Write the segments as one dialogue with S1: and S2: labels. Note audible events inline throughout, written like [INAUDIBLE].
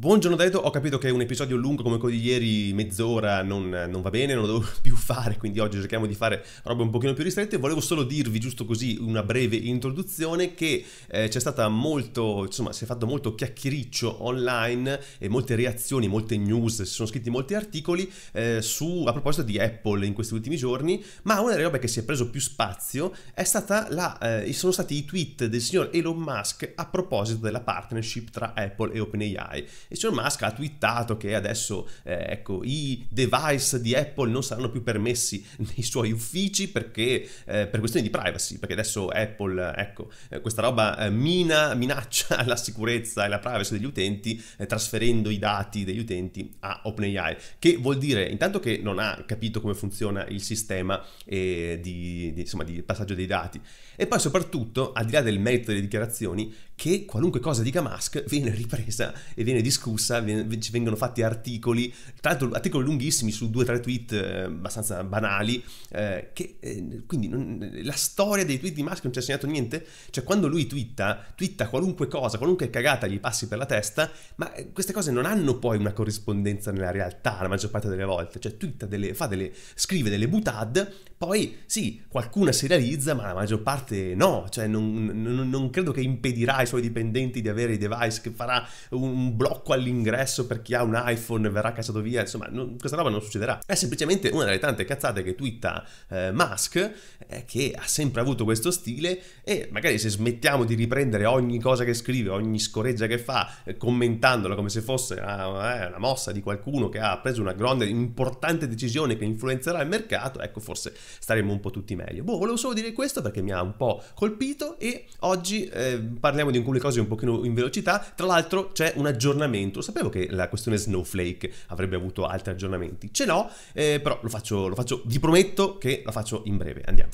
S1: Buongiorno Daito, ho capito che un episodio lungo come quello di ieri, mezz'ora, non, non, va bene, non lo devo [LAUGHS] più fare, quindi oggi cerchiamo di fare robe un pochino più ristrette. Volevo solo dirvi, giusto così, una breve introduzione che eh, c'è stata molto, insomma, si è fatto molto chiacchiericcio online e molte reazioni, molte news, si sono scritti molti articoli eh, su, a proposito di Apple in questi ultimi giorni, ma una delle robe che si è preso più spazio è stata la, eh, sono stati i tweet del signor Elon Musk a proposito della partnership tra Apple e OpenAI e signor Musk ha twittato che adesso eh, ecco, i device di Apple non saranno più permessi nei suoi uffici perché, eh, per questioni di privacy, perché adesso Apple, ecco, eh, questa roba eh, mina, minaccia [LAUGHS] la sicurezza e la privacy degli utenti eh, trasferendo i dati degli utenti a OpenAI, che vuol dire intanto che non ha capito come funziona il sistema eh, di, di, insomma, di passaggio dei dati e poi soprattutto, al di là del merito delle dichiarazioni, che qualunque cosa dica Musk viene ripresa e viene discussa, ci vengono fatti articoli, tra l'altro articoli lunghissimi su due o tre tweet eh, abbastanza banali, eh, che, eh, quindi non, la storia dei tweet di Musk non ci ha segnato niente, cioè quando lui twitta, twitta qualunque cosa, qualunque cagata gli passi per la testa, ma eh, queste cose non hanno poi una corrispondenza nella realtà la maggior parte delle volte, cioè twitta delle, fa delle, scrive delle butad, poi sì, qualcuna si realizza, ma la maggior parte no, cioè non, non, non credo che impedirà suoi dipendenti di avere i device, che farà un blocco all'ingresso per chi ha un iPhone, e verrà cacciato via, insomma non, questa roba non succederà. È semplicemente una delle tante cazzate che twitta eh, Musk, eh, che ha sempre avuto questo stile e magari se smettiamo di riprendere ogni cosa che scrive, ogni scoreggia che fa, eh, commentandola come se fosse una, ah, eh, una mossa di qualcuno che ha preso una grande, importante decisione che influenzerà il mercato, ecco forse staremmo un po' tutti meglio. Boh, volevo solo dire questo perché mi ha un po' colpito e oggi eh, parliamo di in cui le cose un pochino in velocità. Tra l'altro c'è un aggiornamento, sapevo che la questione Snowflake avrebbe avuto altri aggiornamenti, ce l'ho, eh, però lo faccio, lo faccio, vi prometto che lo faccio in breve. Andiamo.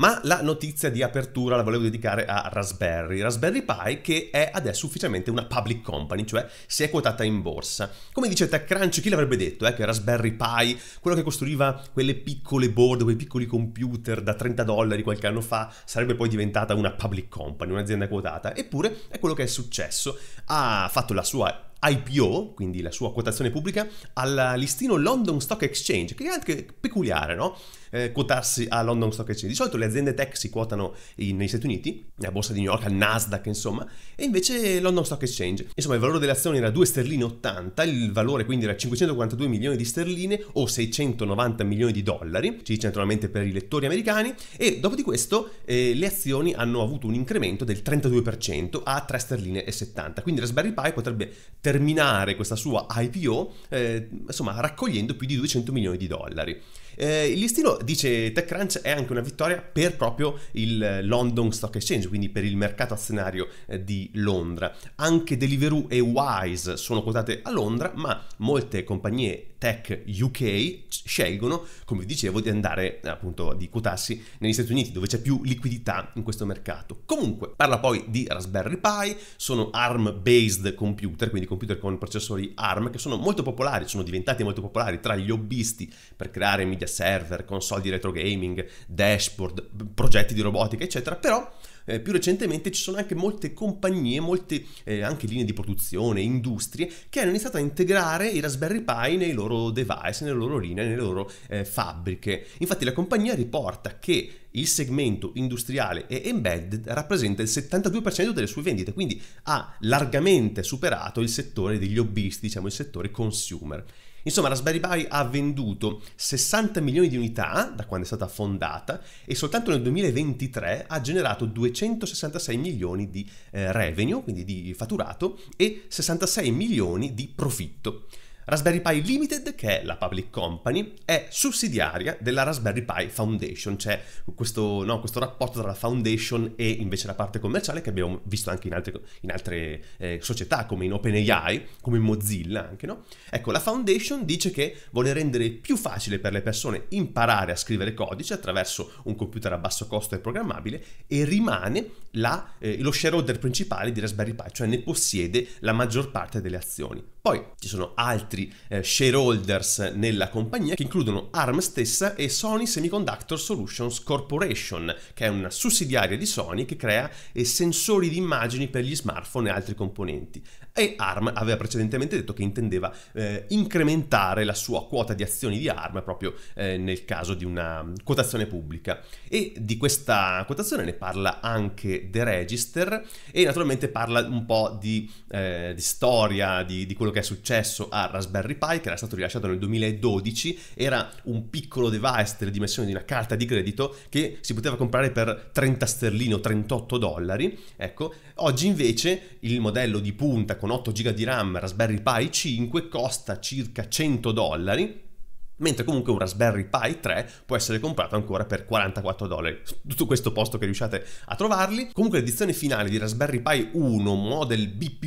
S1: Ma la notizia di apertura la volevo dedicare a Raspberry, Raspberry Pi che è adesso ufficialmente una public company, cioè si è quotata in borsa. Come dice TechCrunch, chi l'avrebbe detto eh, che Raspberry Pi, quello che costruiva quelle piccole board, quei piccoli computer da 30 dollari qualche anno fa, sarebbe poi diventata una public company, un'azienda quotata. Eppure è quello che è successo. Ha fatto la sua IPO, quindi la sua quotazione pubblica, al listino London Stock Exchange, che è anche peculiare, no? eh, quotarsi a London Stock Exchange. Di solito le aziende tech si quotano in, negli Stati Uniti, nella borsa di New York, al Nasdaq, insomma, e invece London Stock Exchange. Insomma, il valore delle azioni era 2 sterline 80, il valore quindi era 542 milioni di sterline o 690 milioni di dollari, ci dice naturalmente per i lettori americani, e dopo di questo eh, le azioni hanno avuto un incremento del 32% a 3 sterline e 70. Quindi Raspberry Pi potrebbe terminare questa sua IPO, eh, insomma, raccogliendo più di 200 milioni di dollari. Eh, il listino, dice TechCrunch, è anche una vittoria per proprio il eh, London Stock Exchange, quindi per il mercato azionario eh, di Londra. Anche Deliveroo e Wise sono quotate a Londra, ma molte compagnie tech UK scelgono, come dicevo, di andare appunto di quotarsi negli Stati Uniti dove c'è più liquidità in questo mercato. Comunque, parla poi di Raspberry Pi, sono ARM based computer, quindi computer con processori ARM che sono molto popolari, sono diventati molto popolari tra gli hobbisti per creare media server, console di retro gaming, dashboard, progetti di robotica, eccetera, però eh, più recentemente ci sono anche molte compagnie, molte eh, anche linee di produzione, industrie che hanno iniziato a integrare i Raspberry Pi nei loro device, nelle loro linee, nelle loro eh, fabbriche. Infatti la compagnia riporta che il segmento industriale e embedded rappresenta il 72% delle sue vendite, quindi ha largamente superato il settore degli hobbyisti, diciamo il settore consumer. Insomma, Raspberry Pi ha venduto 60 milioni di unità da quando è stata fondata e soltanto nel 2023 ha generato 266 milioni di eh, revenue, quindi di fatturato, e 66 milioni di profitto. Raspberry Pi Limited, che è la public company, è sussidiaria della Raspberry Pi Foundation, cioè questo, no, questo rapporto tra la foundation e invece la parte commerciale che abbiamo visto anche in altre, in altre eh, società come in OpenAI, come in Mozilla anche, no? Ecco, la foundation dice che vuole rendere più facile per le persone imparare a scrivere codice attraverso un computer a basso costo e programmabile e rimane la, eh, lo shareholder principale di Raspberry Pi, cioè ne possiede la maggior parte delle azioni. Poi ci sono altri eh, shareholders nella compagnia che includono ARM stessa e Sony Semiconductor Solutions Corporation, che è una sussidiaria di Sony che crea eh, sensori di immagini per gli smartphone e altri componenti e ARM aveva precedentemente detto che intendeva eh, incrementare la sua quota di azioni di ARM proprio eh, nel caso di una mm, quotazione pubblica. E di questa quotazione ne parla anche The Register e naturalmente parla un po' di, eh, di storia, di, di, quello che è successo a Raspberry Pi che era stato rilasciato nel 2012, era un piccolo device delle dimensioni di una carta di credito che si poteva comprare per 30 sterline o 38 dollari. Ecco, oggi invece il modello di punta con 8 GB di RAM Raspberry Pi 5 costa circa 100 dollari, mentre comunque un Raspberry Pi 3 può essere comprato ancora per 44 dollari. Tutto questo posto che riusciate a trovarli. Comunque l'edizione finale di Raspberry Pi 1 Model B+,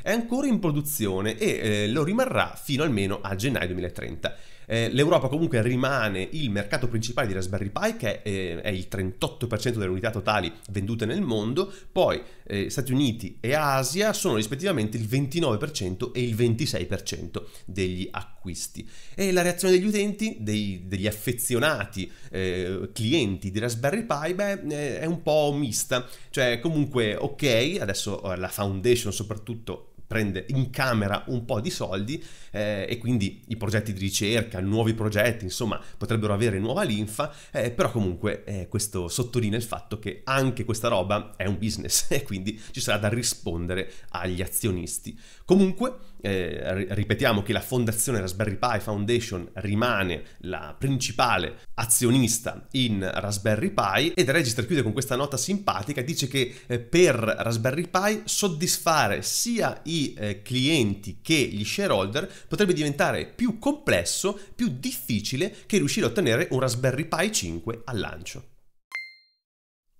S1: è ancora in produzione e eh, lo rimarrà fino almeno a gennaio 2030. Eh, L'Europa comunque rimane il mercato principale di Raspberry Pi che è, eh, il 38% delle unità totali vendute nel mondo, poi eh, Stati Uniti e Asia sono rispettivamente il 29% e il 26% degli acquisti. E la reazione degli utenti, dei, degli affezionati eh, clienti di Raspberry Pi, beh, è un po' mista, cioè comunque ok, adesso la foundation soprattutto prende in camera un po' di soldi eh, e quindi i progetti di ricerca, nuovi progetti, insomma, potrebbero avere nuova linfa, eh, però comunque eh, questo sottolinea il fatto che anche questa roba è un business [LAUGHS] e quindi ci sarà da rispondere agli azionisti. Comunque eh, ripetiamo che la fondazione Raspberry Pi Foundation rimane la principale azionista in Raspberry Pi ed Register chiude con questa nota simpatica, dice che eh, per Raspberry Pi soddisfare sia i eh, clienti che gli shareholder potrebbe diventare più complesso, più difficile che riuscire a ottenere un Raspberry Pi 5 al lancio.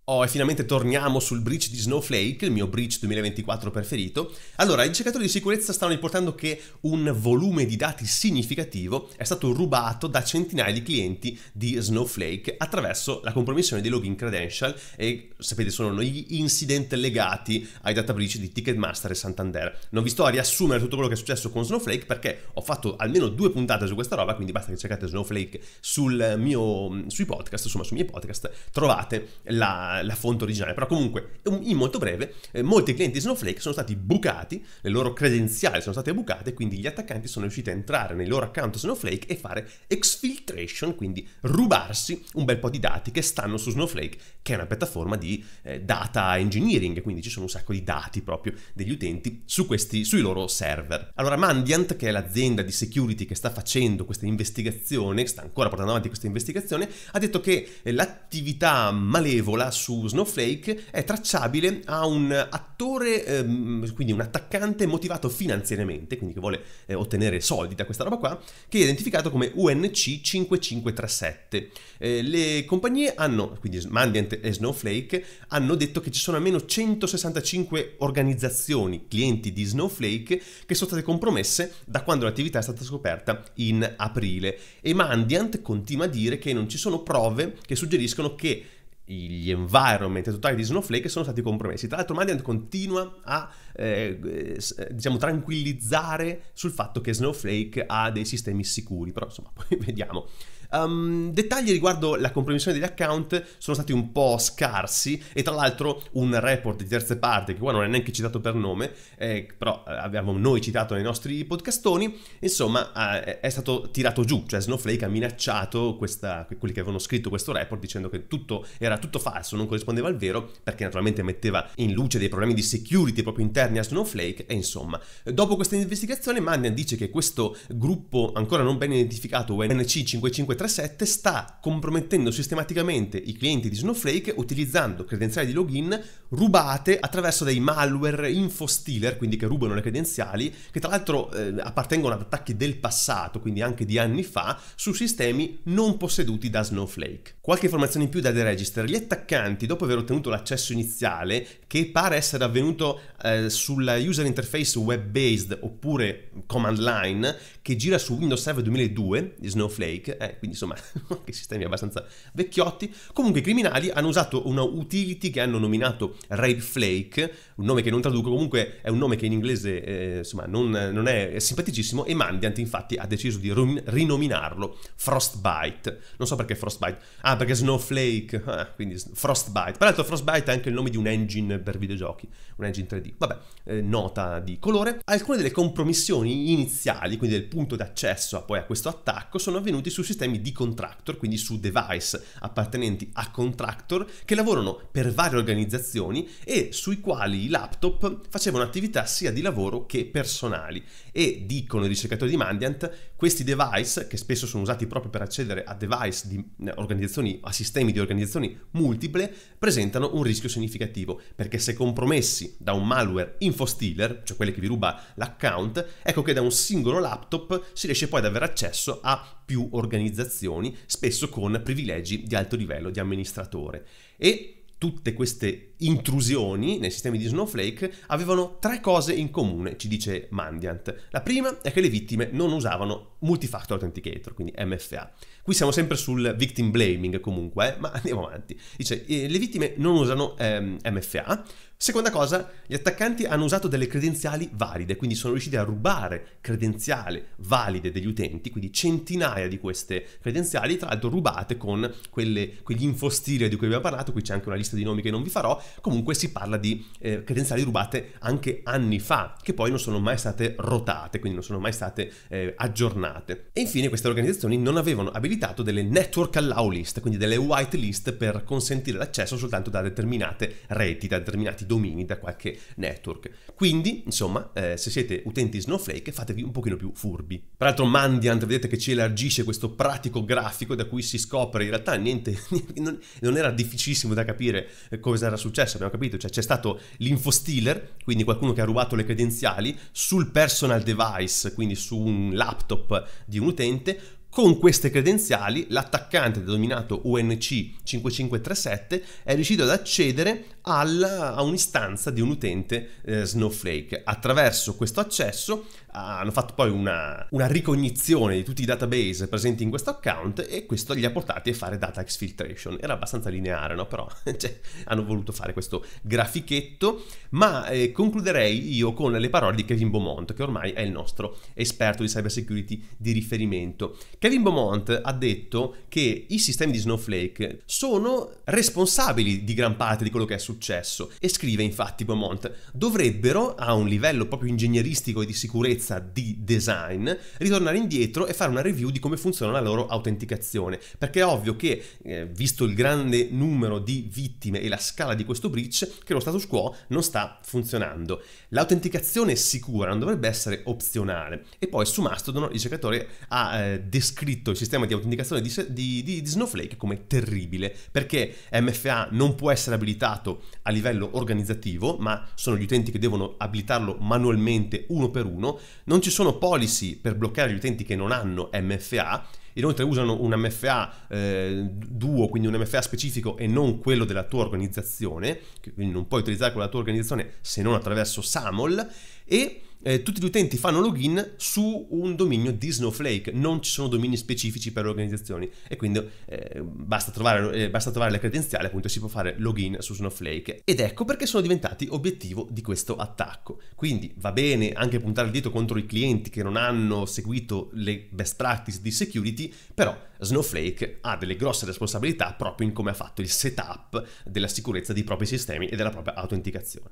S1: Oh, e finalmente torniamo sul breach di Snowflake, il mio breach 2024 preferito. Allora, i ricercatori di sicurezza stanno riportando che un volume di dati significativo è stato rubato da centinaia di clienti di Snowflake attraverso la compromissione dei login credential e sapete sono gli incident legati ai data breach di Ticketmaster e Santander. Non vi sto a riassumere tutto quello che è successo con Snowflake perché ho fatto almeno due puntate su questa roba, quindi basta che cercate Snowflake sul mio, sui podcast, insomma sui miei podcast, trovate la la, fonte originale, però comunque in molto breve eh, molti clienti di Snowflake sono stati bucati, le loro credenziali sono state bucate, quindi gli attaccanti sono riusciti a entrare nei loro account Snowflake e fare exfiltration, quindi rubarsi un bel po' di dati che stanno su Snowflake, che è una piattaforma di eh, data engineering, quindi ci sono un sacco di dati proprio degli utenti su questi, sui loro server. Allora Mandiant, che è l'azienda di security che sta facendo questa investigazione, sta ancora portando avanti questa investigazione, ha detto che eh, l'attività malevola su Snowflake è tracciabile a un attore, ehm, quindi un attaccante motivato finanziariamente, quindi che vuole eh, ottenere soldi da questa roba qua, che è identificato come UNC 5537. Eh, le compagnie hanno, quindi Mandiant e Snowflake, hanno detto che ci sono almeno 165 organizzazioni, clienti di Snowflake, che sono state compromesse da quando l'attività è stata scoperta in aprile. E Mandiant continua a dire che non ci sono prove che suggeriscono che gli environment totali di Snowflake sono stati compromessi. Tra l'altro Mandiant continua a eh, eh, diciamo, tranquillizzare sul fatto che Snowflake ha dei sistemi sicuri, però insomma [LAUGHS] poi vediamo. Um, dettagli riguardo la compromissione degli account sono stati un po' scarsi e tra l'altro un report di terze parti, che qua non è neanche citato per nome, eh, però eh, abbiamo noi citato nei nostri podcastoni, insomma eh, è stato tirato giù, cioè Snowflake ha minacciato questa, quelli che avevano scritto questo report dicendo che tutto era tutto falso, non corrispondeva al vero, perché naturalmente metteva in luce dei problemi di security proprio interni a Snowflake e insomma, dopo questa investigazione Mandian dice che questo gruppo ancora non ben identificato, UNC 555 537 sta compromettendo sistematicamente i clienti di Snowflake utilizzando credenziali di login rubate attraverso dei malware info stealer, quindi che rubano le credenziali, che tra l'altro eh, appartengono ad attacchi del passato, quindi anche di anni fa, su sistemi non posseduti da Snowflake. Qualche informazione in più da The Register. Gli attaccanti, dopo aver ottenuto l'accesso iniziale, che pare essere avvenuto eh, sulla user interface web-based oppure command line, che gira su Windows Server 2002 di Snowflake, eh, quindi insomma [LAUGHS] anche sistemi abbastanza vecchiotti. Comunque i criminali hanno usato una utility che hanno nominato Rape Flake, un nome che non traduco, comunque è un nome che in inglese eh, insomma non, non è, è simpaticissimo e Mandiant infatti ha deciso di rom- rinominarlo Frostbite. Non so perché Frostbite. Ah, perché Snowflake, ah, quindi Frostbite. Peraltro Frostbite è anche il nome di un engine per videogiochi, un engine 3D. Vabbè, eh, nota di colore. Alcune delle compromissioni iniziali, quindi del punto d'accesso a, poi a questo attacco, sono avvenuti su sistemi sistemi di contractor, quindi su device appartenenti a contractor che lavorano per varie organizzazioni e sui quali i laptop facevano attività sia di lavoro che personali. E dicono i ricercatori di Mandiant, questi device, che spesso sono usati proprio per accedere a device di eh, organizzazioni, a sistemi di organizzazioni multiple, presentano un rischio significativo perché se compromessi da un malware info stealer, cioè quelle che vi ruba l'account, ecco che da un singolo laptop si riesce poi ad avere accesso a più organizzazioni organizzazioni, spesso con privilegi di alto livello di amministratore. E tutte queste intrusioni nei sistemi di Snowflake avevano tre cose in comune, ci dice Mandiant. La prima è che le vittime non usavano Multifactor Authenticator, quindi MFA. Qui siamo sempre sul victim blaming comunque, eh, ma [LAUGHS] andiamo avanti. Dice, eh, le vittime non usano ehm, MFA. Seconda cosa, gli attaccanti hanno usato delle credenziali valide, quindi sono riusciti a rubare credenziali valide degli utenti, quindi centinaia di queste credenziali, tra l'altro rubate con quelle, quegli infostili di cui abbiamo parlato, qui c'è anche una lista di nomi che non vi farò, comunque si parla di eh, credenziali rubate anche anni fa, che poi non sono mai state rotate, quindi non sono mai state eh, aggiornate. E infine queste organizzazioni non avevano abilitato delle network allow list, quindi delle white list per consentire l'accesso soltanto da determinate reti, da determinati domini, da qualche network. Quindi, insomma, eh, se siete utenti Snowflake, fatevi un pochino più furbi. Peraltro Mandiant, vedete che ci elargisce questo pratico grafico da cui si scopre in realtà niente, [LAUGHS] non, era difficilissimo da capire eh, cosa era successo successo, abbiamo capito, cioè c'è stato l'infostealer, quindi qualcuno che ha rubato le credenziali sul personal device, quindi su un laptop di un utente, con queste credenziali l'attaccante denominato UNC5537 è riuscito ad accedere alla, a un'istanza di un utente eh, Snowflake. Attraverso questo accesso hanno fatto poi una, una, ricognizione di tutti i database presenti in questo account e questo li ha portati a fare data exfiltration. Era abbastanza lineare, no? Però [LAUGHS] cioè, hanno voluto fare questo grafichetto, ma eh, concluderei io con le parole di Kevin Beaumont, che ormai è il nostro esperto di cybersecurity di riferimento. Kevin Beaumont ha detto che i sistemi di Snowflake sono responsabili di gran parte di quello che è successo e scrive infatti Beaumont, dovrebbero a un livello proprio ingegneristico e di sicurezza esperienza di design, ritornare indietro e fare una review di come funziona la loro autenticazione. Perché è ovvio che, eh, visto il grande numero di vittime e la scala di questo breach, che lo status quo non sta funzionando. L'autenticazione sicura non dovrebbe essere opzionale. E poi su Mastodon il ricercatore ha eh, descritto il sistema di autenticazione di, di, di, di Snowflake come terribile, perché MFA non può essere abilitato a livello organizzativo, ma sono gli utenti che devono abilitarlo manualmente uno per uno, non ci sono policy per bloccare gli utenti che non hanno MFA, inoltre usano un MFA eh, duo, quindi un MFA specifico e non quello della tua organizzazione, quindi non puoi utilizzare quella della tua organizzazione se non attraverso SAML e eh, tutti gli utenti fanno login su un dominio di Snowflake, non ci sono domini specifici per le organizzazioni e quindi eh, basta, trovare, eh, basta trovare la credenziale appunto si può fare login su Snowflake. Ed ecco perché sono diventati obiettivo di questo attacco. Quindi va bene anche puntare il dito contro i clienti che non hanno seguito le best practice di security, però Snowflake ha delle grosse responsabilità proprio in come ha fatto il setup della sicurezza dei propri sistemi e della propria autenticazione.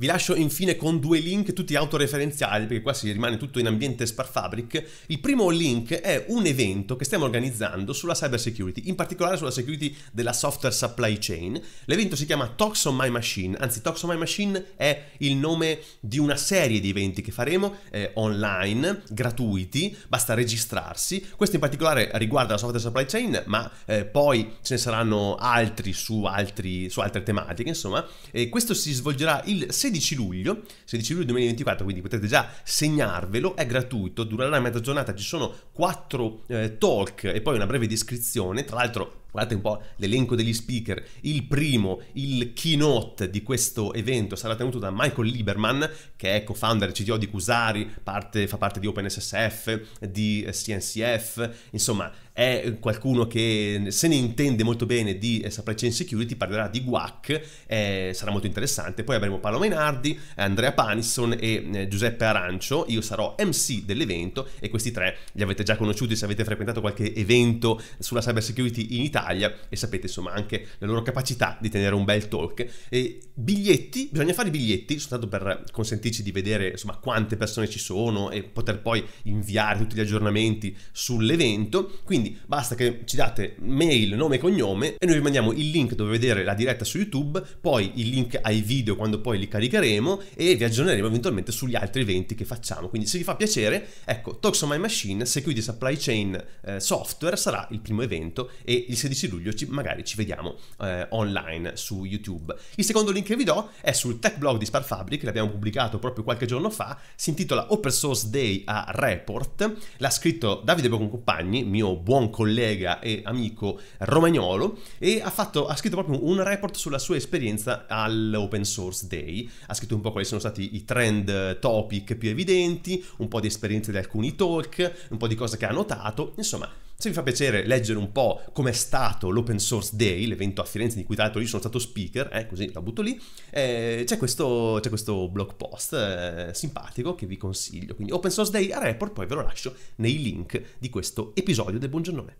S1: Vi lascio infine con due link tutti autoreferenziali perché qua si rimane tutto in ambiente Sparfabric. Il primo link è un evento che stiamo organizzando sulla cyber security, in particolare sulla security della software supply chain. L'evento si chiama Talks on My Machine, anzi Talks on My Machine è il nome di una serie di eventi che faremo eh, online, gratuiti, basta registrarsi. Questo in particolare riguarda la software supply chain, ma eh, poi ce ne saranno altri su, altri, su altre tematiche, insomma. E questo si svolgerà il 16 16 luglio, 16 luglio 2024, quindi potete già segnarvelo, è gratuito, durerà la mezza giornata, ci sono quattro eh, talk e poi una breve descrizione, tra l'altro Guardate un po' l'elenco degli speaker. Il primo, il keynote di questo evento sarà tenuto da Michael Lieberman, che è co-founder e CTO di Cusari, parte, fa parte di OpenSSF, di CNCF, insomma è qualcuno che se ne intende molto bene di supply chain security, parlerà di WAC, eh, sarà molto interessante. Poi avremo Paolo Mainardi, Andrea Panisson e eh, Giuseppe Arancio, io sarò MC dell'evento e questi tre li avete già conosciuti se avete frequentato qualche evento sulla cyber security in Italia Italia e sapete insomma anche la loro capacità di tenere un bel talk. E biglietti, bisogna fare i biglietti soltanto per consentirci di vedere insomma quante persone ci sono e poter poi inviare tutti gli aggiornamenti sull'evento, quindi basta che ci date mail, nome e cognome e noi vi mandiamo il link dove vedere la diretta su YouTube, poi il link ai video quando poi li caricheremo e vi aggiorneremo eventualmente sugli altri eventi che facciamo. Quindi se vi fa piacere, ecco, Talks on My Machine, Security Supply Chain eh, Software sarà il primo evento e il 16 16 luglio ci, magari ci vediamo eh, online su YouTube. Il secondo link che vi do è sul tech blog di Sparfabric, l'abbiamo pubblicato proprio qualche giorno fa, si intitola Open Source Day a Report, l'ha scritto Davide Boncompagni, mio buon collega e amico romagnolo, e ha, fatto, ha scritto proprio un report sulla sua esperienza all'Open Source Day, ha scritto un po' quali sono stati i trend eh, topic più evidenti, un po' di esperienze di alcuni talk, un po' di cose che ha notato, insomma se vi fa piacere leggere un po' com'è stato l'Open Source Day, l'evento a Firenze di cui tra l'altro io sono stato speaker, eh, così la butto lì, eh, c'è, questo, c'è, questo, blog post eh, simpatico che vi consiglio. Quindi Open Source Day a report, poi ve lo lascio nei link di questo episodio del Buongiornone.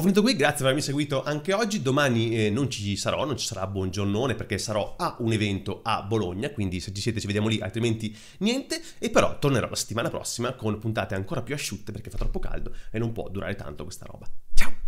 S1: Ho finito qui, grazie per avermi seguito anche oggi. Domani eh, non ci sarò, non ci sarà buongiornone perché sarò a un evento a Bologna, quindi se ci siete ci vediamo lì, altrimenti niente. E però tornerò la settimana prossima con puntate ancora più asciutte perché fa troppo caldo e non può durare tanto questa roba. Ciao!